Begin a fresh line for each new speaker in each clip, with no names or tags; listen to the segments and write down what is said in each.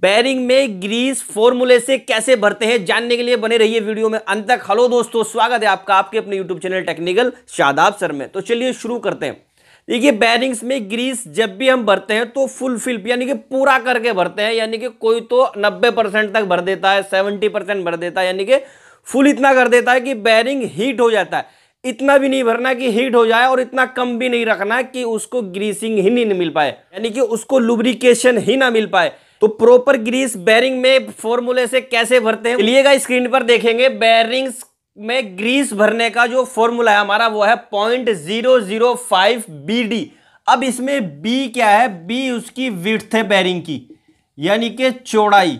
Bearing में Greece फॉर्मूले से कैसे भरते हैं जानने के लिए बने रहिए वीडियो में अंत तक हेलो दोस्तों स्वागत है आपका आपके अपने YouTube channel technical Shadab sir में तो चलिए शुरू करते हैं देखिए बैरिंग्स में ग्रीस जब भी हम भरते हैं तो फुल फिल्प यानी कि पूरा करके भरते हैं यानी कि कोई तो नब्बे परसेंट तक भर देता है सेवेंटी परसेंट भर देता है यानी कि फुल इतना कर देता है कि बैरिंग हीट हो जाता है इतना भी नहीं भरना कि हीट हो जाए और इतना कम भी नहीं रखना कि उसको ग्रीसिंग ही नहीं मिल पाए यानी कि उसको लुब्रिकेशन ही ना मिल पाए तो प्रॉपर ग्रीस बैरिंग में फॉर्मूले से कैसे भरते हैं लिएगा स्क्रीन पर देखेंगे बैरिंग में ग्रीस भरने का जो फॉर्मूला है हमारा वो है point zero zero five B D अब इसमें बी क्या है बी उसकी विथ है बैरिंग की यानी कि चौड़ाई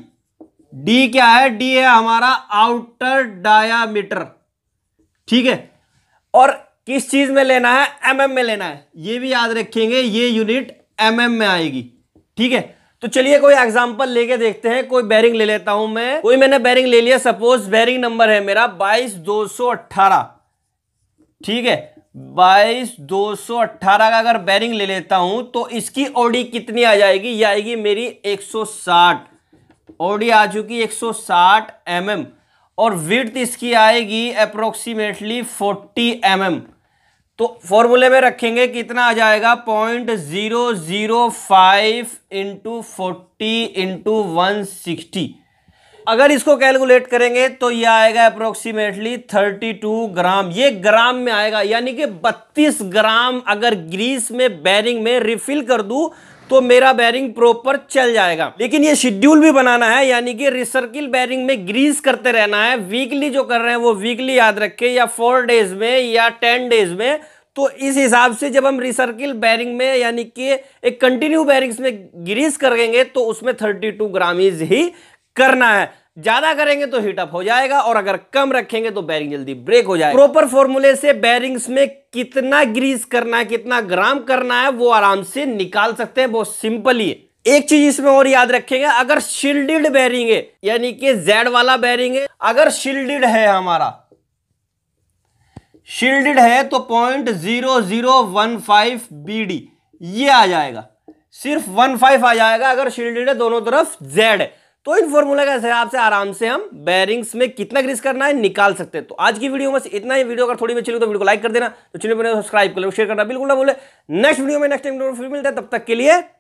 डी क्या है डी है हमारा आउटर डायामीटर ठीक है और किस चीज में लेना है एम mm में लेना है ये भी याद रखेंगे ये यूनिट एम mm में आएगी ठीक है तो चलिए कोई एग्जाम्पल लेके देखते हैं कोई बैरिंग ले लेता हूं मैं कोई मैंने बैरिंग ले लिया सपोज बैरिंग नंबर है मेरा बाईस दो सो अट्ठारह ठीक है बाईस दो सो अट्ठारह का अगर बैरिंग ले लेता हूं तो इसकी ओडी कितनी आ जाएगी ये आएगी मेरी एक सौ साठ ओडी आ चुकी एक सौ साठ एम एम और विथ इसकी आएगी अप्रोक्सीमेटली 40 एम mm. तो फॉर्मूले में रखेंगे कितना आ जाएगा point zero zero five into forty into one sixty अगर इसको कैलकुलेट करेंगे तो यह आएगा अप्रोक्सीमेटली थर्टी टू ग्राम ये ग्राम में आएगा यानी कि बत्तीस ग्राम अगर ग्रीस में बैरिंग में रिफिल कर दूं तो मेरा बैरिंग प्रॉपर चल जाएगा लेकिन ये शेड्यूल भी बनाना है यानी कि रिसर्किल बैरिंग में ग्रीस करते रहना है वीकली जो कर रहे हैं वो वीकली याद रखे या फोर डेज में या टेन डेज में तो इस हिसाब से जब हम रिसर्किल बैरिंग में यानी कि एक कंटिन्यू बैरिंग्स में ग्रीस करेंगे तो उसमें 32 ग्रामीज ही करना है ज्यादा करेंगे तो अप हो जाएगा और अगर कम रखेंगे तो बैरिंग जल्दी ब्रेक हो जाएगा प्रॉपर फॉर्मूले से बैरिंग्स में कितना ग्रीस करना है कितना ग्राम करना है वो आराम से निकाल सकते हैं बहुत सिंपल ही एक चीज इसमें और याद रखेंगे अगर शिल्डेड बैरिंग है यानी कि जेड वाला बैरिंग है अगर शिल्डेड है हमारा शिल्डेड है तो point zero zero one five B D ये आ जाएगा सिर्फ वन फाइव आ जाएगा अगर शिल्डेड है दोनों तरफ जेड है तो इन फॉर्मूला के हिसाब से आराम से हम बैरिंग्स में कितना ग्रीस करना है निकाल सकते हैं तो आज की वीडियो में इतना ही वीडियो अगर थोड़ी भी अच्छी तो वीडियो को लाइक कर देना तो चलिए सब्सक्राइब तो कर लो शेयर करना बिल्कुल ना बोले नेक्स्ट वीडियो में नेक्स्ट टाइम फिर मिलता है तब तक के लिए